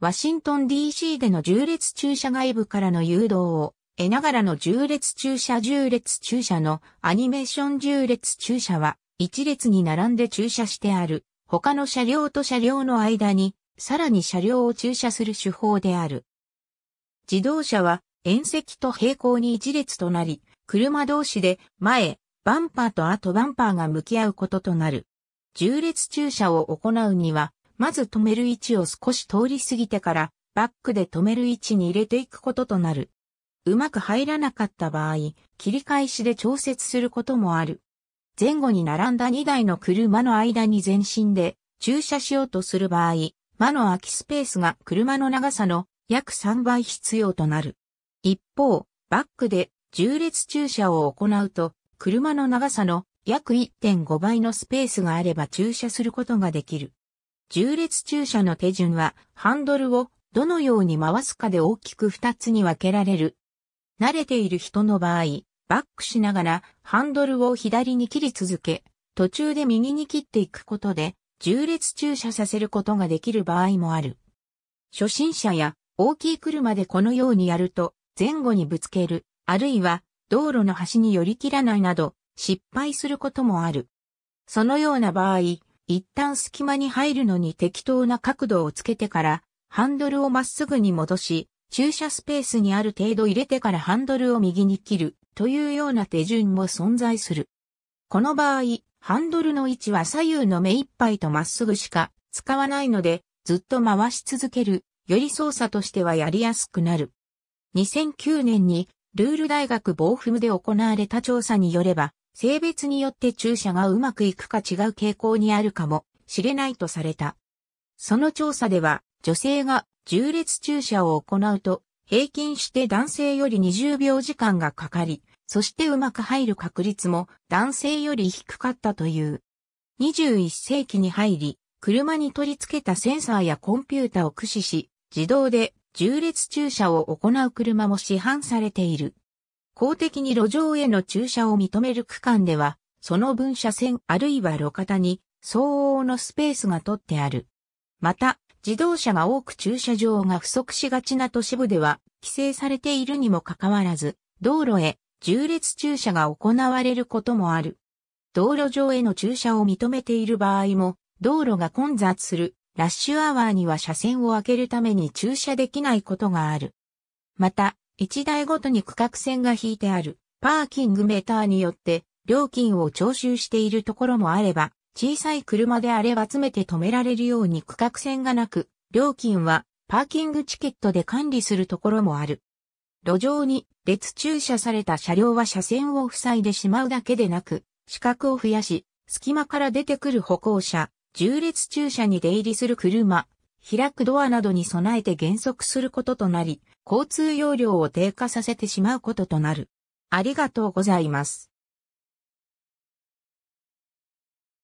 ワシントン DC での重列駐車外部からの誘導を得ながらの重列駐車重列駐車のアニメーション重列駐車は一列に並んで駐車してある他の車両と車両の間にさらに車両を駐車する手法である。自動車は縁石と平行に一列となり車同士で前、バンパーと後バンパーが向き合うこととなる。重列駐車を行うにはまず止める位置を少し通り過ぎてから、バックで止める位置に入れていくこととなる。うまく入らなかった場合、切り返しで調節することもある。前後に並んだ2台の車の間に前進で駐車しようとする場合、間の空きスペースが車の長さの約3倍必要となる。一方、バックで重列駐車を行うと、車の長さの約1.5倍のスペースがあれば駐車することができる。重列駐車の手順は、ハンドルをどのように回すかで大きく2つに分けられる。慣れている人の場合、バックしながらハンドルを左に切り続け、途中で右に切っていくことで、重列駐車させることができる場合もある。初心者や大きい車でこのようにやると、前後にぶつける、あるいは道路の端に寄り切らないなど、失敗することもある。そのような場合、一旦隙間に入るのに適当な角度をつけてから、ハンドルをまっすぐに戻し、駐車スペースにある程度入れてからハンドルを右に切るというような手順も存在する。この場合、ハンドルの位置は左右の目いっぱいとまっすぐしか使わないので、ずっと回し続ける、より操作としてはやりやすくなる。2009年にルール大学防ーフムで行われた調査によれば、性別によって注射がうまくいくか違う傾向にあるかもしれないとされた。その調査では、女性が重列注射を行うと、平均して男性より20秒時間がかかり、そしてうまく入る確率も男性より低かったという。21世紀に入り、車に取り付けたセンサーやコンピュータを駆使し、自動で重列注射を行う車も市販されている。公的に路上への駐車を認める区間では、その分車線あるいは路肩に相応のスペースが取ってある。また、自動車が多く駐車場が不足しがちな都市部では、規制されているにもかかわらず、道路へ重列駐車が行われることもある。道路上への駐車を認めている場合も、道路が混雑するラッシュアワーには車線を開けるために駐車できないことがある。また、1台ごとに区画線が引いてある、パーキングメーターによって、料金を徴収しているところもあれば、小さい車であれば詰めて止められるように区画線がなく、料金はパーキングチケットで管理するところもある。路上に列駐車された車両は車線を塞いでしまうだけでなく、死角を増やし、隙間から出てくる歩行者、重列駐車に出入りする車、開くドアなどに備えて減速することとなり、交通容量を低下させてしまうこととなる。ありがとうございます。